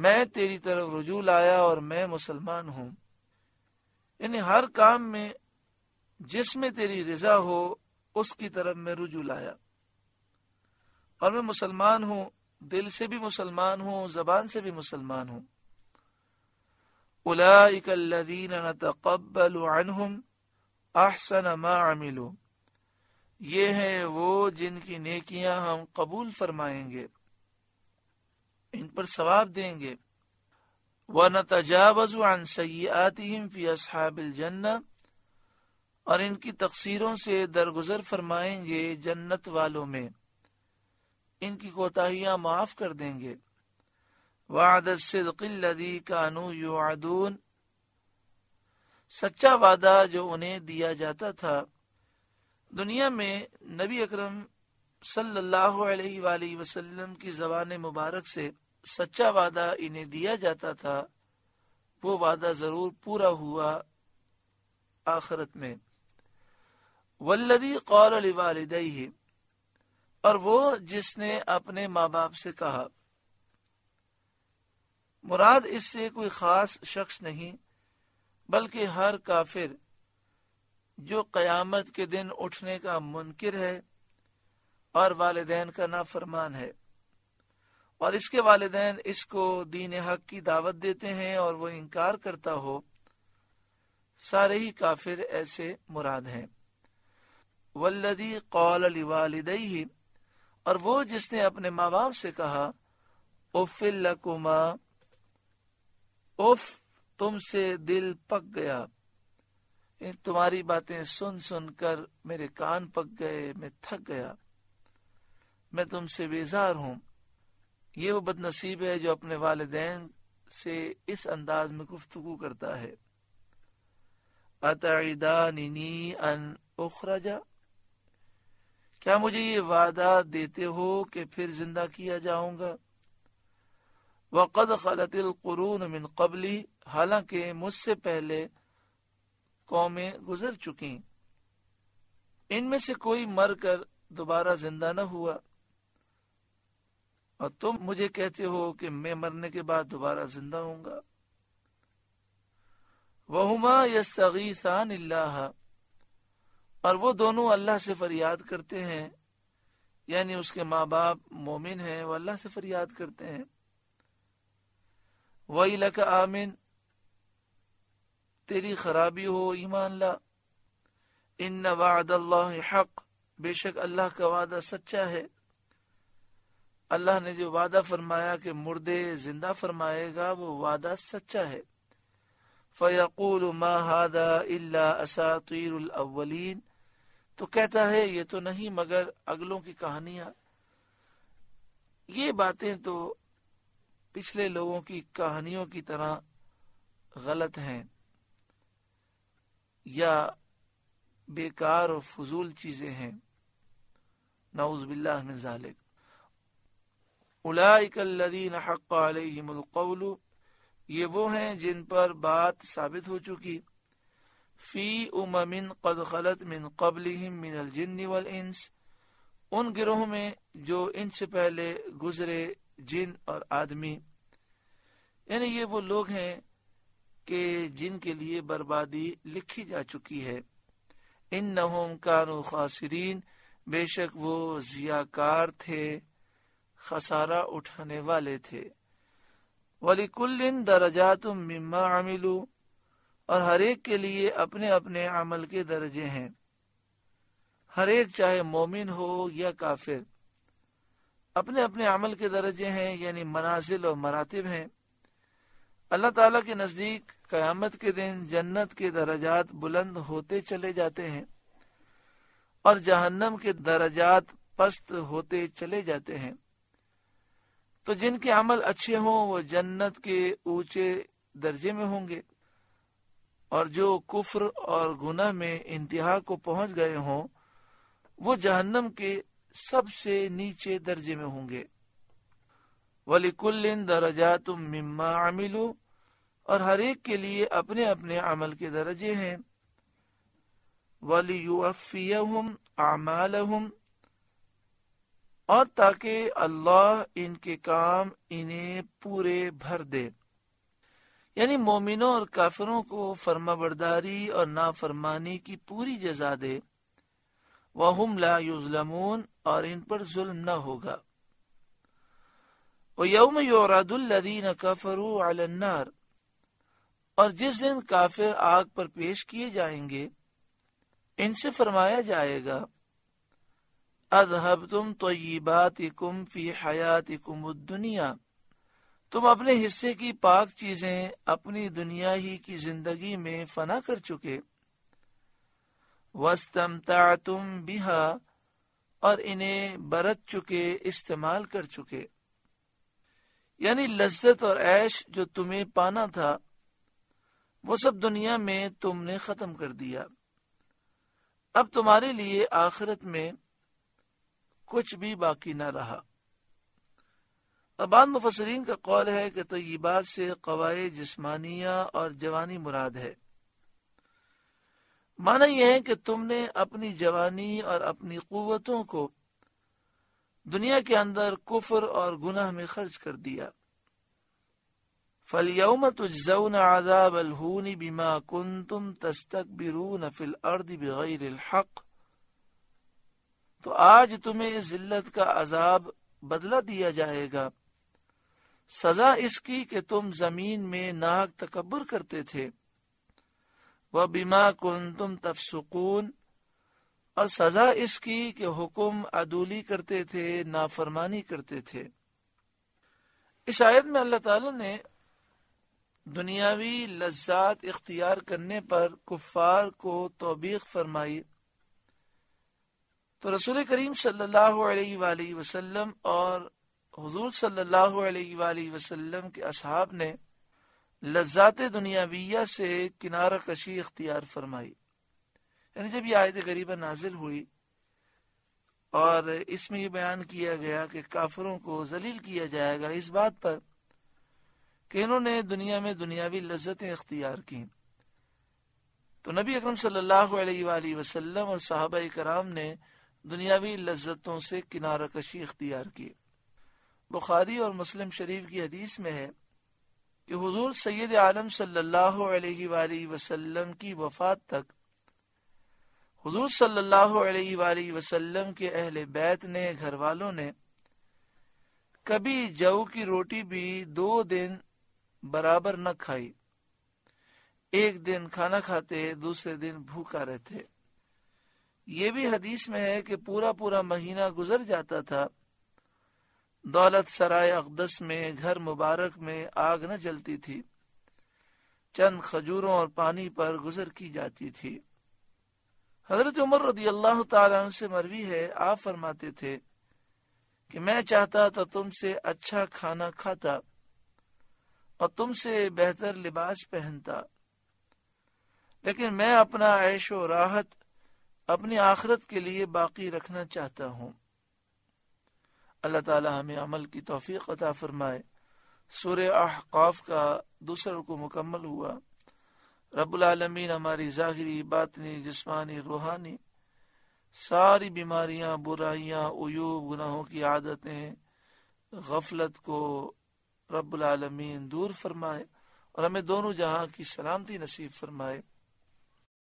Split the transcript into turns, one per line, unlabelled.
میں تیری طرف رجوع آیا اور میں مسلمان ہوں یعنی ہر کام میں جس میں تیری رضا ہو اس کی طرف میں رجوع لایا اور میں مسلمان ہوں دل سے بھی مسلمان ہوں زبان سے بھی مسلمان ہوں نتقبل عنہم احسن ما عملو یہ ہیں وہ جن کی نیکیاں ہم قبول فرمائیں گے ان پر ثواب دیں گے وَنَتَجَابَزُ عَنْ سَيِّئَاتِهِمْ فِي أَصْحَابِ الْجَنَّةِ اور ان کی تقصیروں سے درگزر فرمائیں گے جنت والوں میں ان کی کوتاہیاں معاف کر دیں گے وَعَدَ الصِّدْقِ الَّذِي كَانُوا يُعَدُونَ سچا وعدہ جو انہیں دیا جاتا تھا دنیا میں نبی اکرم صلی اللہ علیہ وآلہ وسلم کی زبان مبارک سے سچا وعدہ انہیں دیا جاتا تھا وہ وعدہ ضرور پورا ہوا آخرت میں قول علی اور وہ جس نے اپنے ماں باپ سے کہا مراد اس سے کوئی خاص شخص نہیں بلکہ ہر کافر جو قیامت کے دن اٹھنے کا منکر ہے اور والدین کا نافرمان فرمان ہے اور اس کے والدین اس کو دین حق کی دعوت دیتے ہیں اور وہ انکار کرتا ہو سارے ہی کافر ایسے مراد ہیں ولدی قول علی ہے اور وہ جس نے اپنے ماں باپ سے کہا اف اف تم سے دل پک گیا یعنی تمہاری باتیں سن سن کر میرے کان پک گئے میں تھک گیا میں تم سے بیزار ہوں یہ وہ بد نصیب ہے جو اپنے والدین سے اس انداز میں گفتگو کرتا ہے ان اخرجا کیا مجھے یہ وعدہ دیتے ہو کہ پھر زندہ کیا جاؤں گا وقد خلت خلط القرون من قبلی حالانکہ مجھ سے پہلے قومیں گزر چکی ان میں سے کوئی مر کر دوبارہ زندہ نہ ہوا اور تم مجھے کہتے ہو کہ میں مرنے کے بعد دوبارہ زندہ ہوں گا اللہ اور وہ دونوں اللہ سے فریاد کرتے ہیں یعنی اس کے ماں باپ مومن ہیں وہ اللہ سے فریاد کرتے ہیں وہ لک آمن تیری خرابی ہو ایمان لا ان وعد اللہ حق بے شک اللہ کا وعدہ سچا ہے اللہ نے جو وعدہ فرمایا کہ مردے زندہ فرمائے گا وہ وعدہ سچا ہے فیقول فیاقول الا اللہ الاولین تو کہتا ہے یہ تو نہیں مگر اگلوں کی کہانیاں یہ باتیں تو پچھلے لوگوں کی کہانیوں کی طرح غلط ہیں یا بیکار اور فضول چیزیں ہیں نعوذ باللہ من ذالک الذین حق علیہم القول یہ وہ ہیں جن پر بات ثابت ہو چکی فی امم قد من قبل ان گروہ میں جو ان سے پہلے گزرے جن اور آدمی یعنی یہ وہ لوگ ہیں کہ جن کے لیے بربادی لکھی جا چکی ہے ان نہ کانو خاصرین بے شک وہ ضیا کار تھے خسارہ اٹھانے والے تھے ولی کل مما عملو اور ہر ایک کے لیے اپنے اپنے عمل کے درجے ہیں ہر ایک چاہے مومن ہو یا کافر اپنے اپنے عمل کے درجے ہیں یعنی منازل اور مراتب ہیں اللہ تعالیٰ کے نزدیک قیامت کے دن جنت کے درجات بلند ہوتے چلے جاتے ہیں اور جہنم کے درجات پست ہوتے چلے جاتے ہیں تو جن کے عمل اچھے ہوں وہ جنت کے اونچے درجے میں ہوں گے اور جو کفر اور گناہ میں انتہا کو پہنچ گئے ہوں وہ جہنم کے سب سے نیچے درجے میں ہوں گے ولی کل درجہ تم مما ملو اور ہر ایک کے لیے اپنے اپنے عمل کے درجے ہیں ولی یو امال اور تاکہ اللہ ان کے کام انہیں پورے بھر دے یعنی مومنوں اور کافروں کو فرما برداری اور نافرمانی کی پوری جزا دے وَهُمْ لَا يُظْلَمُونَ اور ان پر ظلم نہ ہوگا يُعْرَدُ الَّذِينَ كَفَرُوا عَلَى النَّارِ اور جس دن کافر آگ پر پیش کیے جائیں گے ان سے فرمایا جائے گا اذهب تم تو فی حیات دنیا تم اپنے حصے کی پاک چیزیں اپنی دنیا ہی کی زندگی میں فنا کر چکے اور انہیں برت چکے استعمال کر چکے یعنی لذت اور عیش جو تمہیں پانا تھا وہ سب دنیا میں تم نے ختم کر دیا اب تمہارے لیے آخرت میں کچھ بھی باقی نہ رہا ابان مفسرین کا قول ہے کہ تو یہ بات سے قوائے جسمانیہ اور جوانی مراد ہے مانا یہ ہے کہ تم نے اپنی جوانی اور اپنی قوتوں کو دنیا کے اندر کفر اور گناہ میں خرچ کر دیا فل یوم تجزون عذاب کن بما کنتم تستکبرون فی الارض بغیر الحق تو آج تمہیں اس ذلت کا عذاب بدلہ دیا جائے گا سزا اس کی کہ تم زمین میں ناک تکبر کرتے تھے وہ بیما کن تم تفسکون اور سزا اس کی کہ حکم عدولی کرتے تھے نافرمانی کرتے تھے اس آیت میں اللہ تعالی نے دنیاوی لذات اختیار کرنے پر کفار کو توبیق فرمائی تو رسول کریم صلی اللہ علیہ وآلہ وسلم اور حضور صلی اللہ علیہ وآلہ وسلم کے اصحاب نے لذات دنیاویہ سے کنارہ کشی اختیار فرمائی یعنی جب یہ آیت نازل ہوئی اور اس میں یہ بیان کیا گیا کہ کافروں کو ذلیل کیا جائے گا اس بات پر کہ انہوں نے دنیا میں دنیاوی لذتیں اختیار کی تو نبی اکرم صلی اللہ علیہ وآلہ وسلم اور صحابہ کرام نے دنیاوی لذتوں سے کنارہ کشی اختیار کی بخاری اور مسلم شریف کی حدیث میں ہے کہ حضور سید عالم صلی اللہ علیہ وآلہ وسلم کی وفات تک حضور صلی اللہ علیہ وآلہ وسلم کے اہل بیت نے گھر والوں نے کبھی جو کی روٹی بھی دو دن برابر نہ کھائی ایک دن کھانا کھاتے دوسرے دن بھوکا رہتے یہ بھی حدیث میں ہے کہ پورا پورا مہینہ گزر جاتا تھا دولت سرائے اقدس میں گھر مبارک میں آگ نہ جلتی تھی چند کھجوروں اور پانی پر گزر کی جاتی تھی حضرت عمر رضی اللہ تعالیٰ عنہ سے مروی ہے آپ فرماتے تھے کہ میں چاہتا تو تم سے اچھا کھانا کھاتا اور تم سے بہتر لباس پہنتا لیکن میں اپنا عیش و راحت اپنی آخرت کے لیے باقی رکھنا چاہتا ہوں اللہ تعالی ہمیں عمل کی توفیق عطا فرمائے سور احقاف کا دوسرا مکمل ہوا رب العالمین ہماری ظاہری باطنی جسمانی روحانی ساری بیماریاں برائیاں عیوب گناہوں کی عادتیں غفلت کو رب العالمین دور فرمائے اور ہمیں دونوں جہاں کی سلامتی نصیب فرمائے